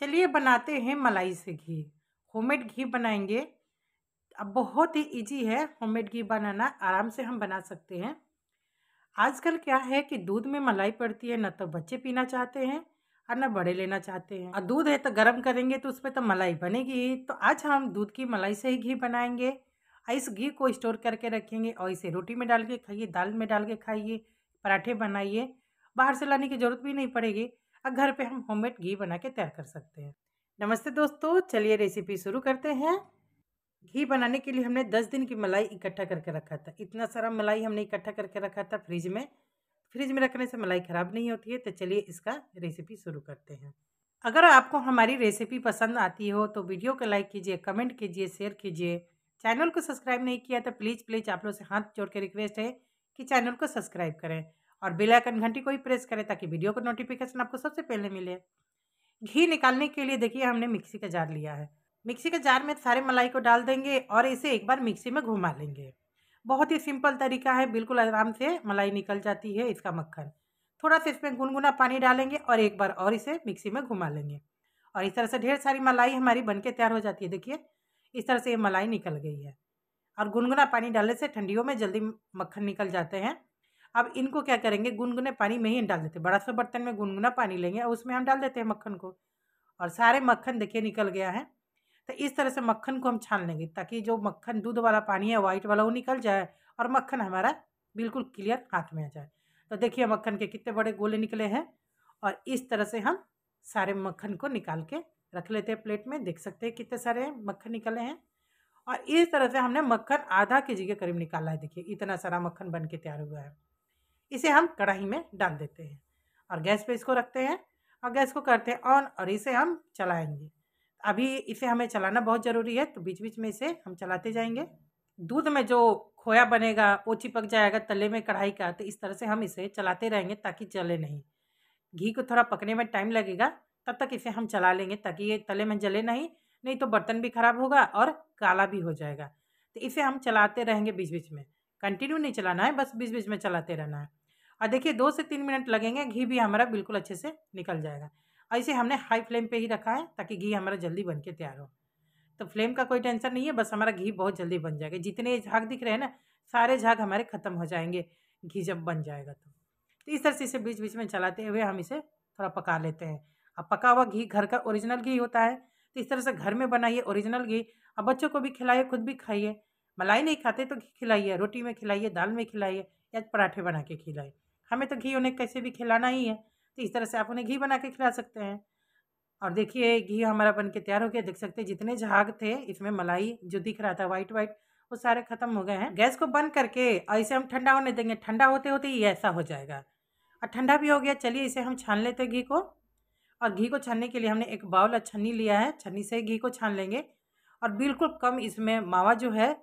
चलिए बनाते हैं मलाई से घी होममेड घी बनाएंगे अब बहुत ही इजी है होममेड घी बनाना आराम से हम बना सकते हैं आजकल क्या है कि दूध में मलाई पड़ती है ना तो बच्चे पीना चाहते हैं और ना बड़े लेना चाहते हैं और दूध है तो गर्म करेंगे तो उसमें तो मलाई बनेगी ही तो आज हम दूध की मलाई से ही घी बनाएंगे और इस घी को स्टोर करके रखेंगे और इसे रोटी में डाल के खाइए दाल में डाल के खाइए पराठे बनाइए बाहर से लाने की ज़रूरत भी नहीं पड़ेगी और घर पे हम होममेड घी बना के तैयार कर सकते हैं नमस्ते दोस्तों चलिए रेसिपी शुरू करते हैं घी बनाने के लिए हमने दस दिन की मलाई इकट्ठा करके रखा था इतना सारा मलाई हमने इकट्ठा करके रखा था फ्रिज में फ्रिज में रखने से मलाई ख़राब नहीं होती है तो चलिए इसका रेसिपी शुरू करते हैं अगर आपको हमारी रेसिपी पसंद आती हो तो वीडियो को लाइक कीजिए कमेंट कीजिए शेयर कीजिए चैनल को सब्सक्राइब नहीं किया तो प्लीज़ प्लीज़ आप लोग से हाथ जोड़ के रिक्वेस्ट है कि चैनल को सब्सक्राइब करें और बेल आइकन घंटी को ही प्रेस करें ताकि वीडियो का नोटिफिकेशन आपको सबसे पहले मिले घी निकालने के लिए देखिए हमने मिक्सी का जार लिया है मिक्सी के जार में सारे मलाई को डाल देंगे और इसे एक बार मिक्सी में घुमा लेंगे बहुत ही सिंपल तरीका है बिल्कुल आराम से मलाई निकल जाती है इसका मक्खन थोड़ा सा इसमें गुनगुना पानी डालेंगे और एक बार और इसे मिक्सी में घुमा लेंगे और इस तरह से ढेर सारी मलाई हमारी बन के तैयार हो जाती है देखिए इस तरह से ये मलाई निकल गई है और गुनगुना पानी डालने से ठंडियों में जल्दी मक्खन निकल जाते हैं अब इनको क्या करेंगे गुनगुने पानी में ही डाल देते बड़ा सा बर्तन में गुनगुना पानी लेंगे और उसमें हम डाल देते हैं मक्खन को और सारे मक्खन देखिए निकल गया है तो इस तरह से मक्खन को हम छान लेंगे ताकि जो मक्खन दूध वाला पानी है वाइट वाला वो निकल जाए और मक्खन हमारा बिल्कुल क्लियर हाथ में आ जाए तो देखिए मक्खन के कितने बड़े गोले निकले हैं और इस तरह से हम सारे मक्खन को निकाल के रख लेते हैं प्लेट में देख सकते हैं कितने सारे मक्खन निकले हैं और इस तरह से हमने मक्खन आधा के जी के करीब निकाला है देखिए इतना सारा मक्खन बन के तैयार हुआ है इसे हम कढ़ाई में डाल देते हैं और गैस पे इसको रखते हैं और गैस को करते हैं ऑन और इसे हम चलाएंगे अभी इसे हमें चलाना बहुत ज़रूरी है तो बीच बीच में इसे हम चलाते जाएंगे दूध में जो खोया बनेगा वो चिपक जाएगा तले में कढ़ाई का तो इस तरह से हम इसे चलाते रहेंगे ताकि जले नहीं घी को थोड़ा पकने में टाइम लगेगा तब तक इसे हम चला लेंगे ताकि ये तले में जले नहीं नहीं तो बर्तन भी खराब होगा और काला भी हो जाएगा तो इसे हम चलाते रहेंगे बीच बीच में कंटिन्यू नहीं चलाना है बस बीच बीच में चलाते रहना है और देखिए दो से तीन मिनट लगेंगे घी भी हमारा बिल्कुल अच्छे से निकल जाएगा और इसे हमने हाई फ्लेम पे ही रखा है ताकि घी हमारा जल्दी बन के तैयार हो तो फ्लेम का कोई टेंशन नहीं है बस हमारा घी बहुत जल्दी बन जाएगा जितने झाग दिख रहे हैं ना सारे झाग हमारे ख़त्म हो जाएंगे घी जब बन जाएगा तो तो इस तरह से इसे बीच बीच में चलाते हुए हम इसे थोड़ा पका लेते हैं अब पका हुआ घी घर का ओरिजिनल घी होता है तो इस तरह से घर में बनाइए ओरिजिनल घी अब बच्चों को भी खिलाइए खुद भी खाइए मलाई नहीं खाते तो घी खिलाइए रोटी में खिलाइए दाल में खिलाइए या पराठे बना के खिलाइए हमें तो घी उन्हें कैसे भी खिलाना ही है तो इस तरह से आप उन्हें घी बना के खिला सकते हैं और देखिए घी हमारा बन के तैयार हो गया देख सकते हैं जितने झाग थे इसमें मलाई जो दिख रहा था वाइट वाइट वो सारे ख़त्म हो गए हैं गैस को बंद करके और इसे हम ठंडा होने देंगे ठंडा होते होते ही ऐसा हो जाएगा और ठंडा भी हो गया चलिए इसे हम छान लेते हैं घी को और घी को छानने के लिए हमने एक बाउल और छन्नी लिया है छन्नी से घी को छान लेंगे और बिल्कुल कम इसमें मावा जो है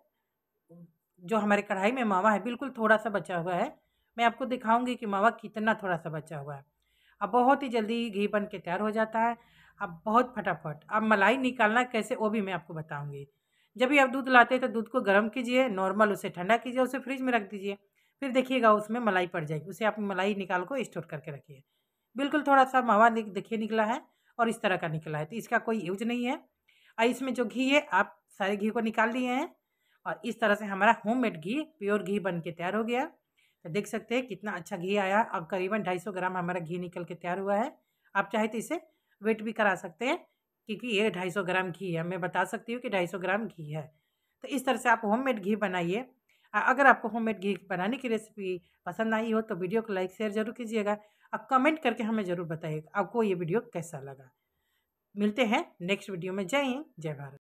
जो हमारे कढ़ाई में मावा है बिल्कुल थोड़ा सा बचा हुआ है मैं आपको दिखाऊंगी कि मावा कितना थोड़ा सा बचा हुआ है अब बहुत ही जल्दी घी बन के तैयार हो जाता है अब बहुत फटाफट अब मलाई निकालना कैसे वो भी मैं आपको बताऊँगी जब भी आप दूध लाते हैं तो दूध को गर्म कीजिए नॉर्मल उसे ठंडा कीजिए उसे फ्रिज में रख दीजिए फिर देखिएगा उसमें मलाई पड़ जाएगी उसे आप मलाई निकाल को स्टोर करके रखिए बिल्कुल थोड़ा सा मावा देखिए निकला है और इस तरह का निकला है तो इसका कोई यूज नहीं है और इसमें जो घी है आप सारे घी को निकाल लिए हैं और इस तरह से हमारा होममेड घी प्योर घी बन के तैयार हो गया तो देख सकते हैं कितना अच्छा घी आया अब करीबन सौ ग्राम हमारा घी निकल के तैयार हुआ है आप चाहे तो इसे वेट भी करा सकते हैं क्योंकि ये सौ ग्राम घी है मैं बता सकती हूँ कि सौ ग्राम घी है तो इस तरह से आप होममेड घी बनाइए अगर आपको होममेड घी बनाने की रेसिपी पसंद आई हो तो वीडियो को लाइक शेयर जरूर कीजिएगा और कमेंट करके हमें ज़रूर बताइएगा आपको ये वीडियो कैसा लगा मिलते हैं नेक्स्ट वीडियो में जय हिंद जय भारत